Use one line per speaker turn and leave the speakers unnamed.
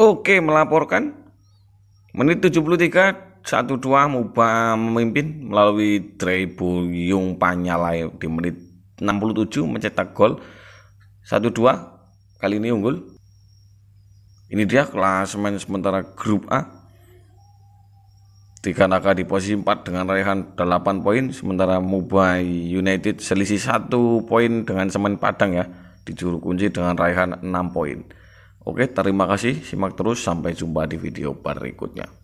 Oke melaporkan
menit 73 1-2 mubah memimpin melalui Yung Panyalai di menit 67 mencetak gol 1-2 kali ini unggul ini dia klasemen sementara grup A Tiga naga di posisi 4 dengan raihan 8 poin sementara Mubai United selisih 1 poin dengan Semen Padang ya di juru kunci dengan raihan 6 poin. Oke, terima kasih. Simak terus. Sampai jumpa di video berikutnya.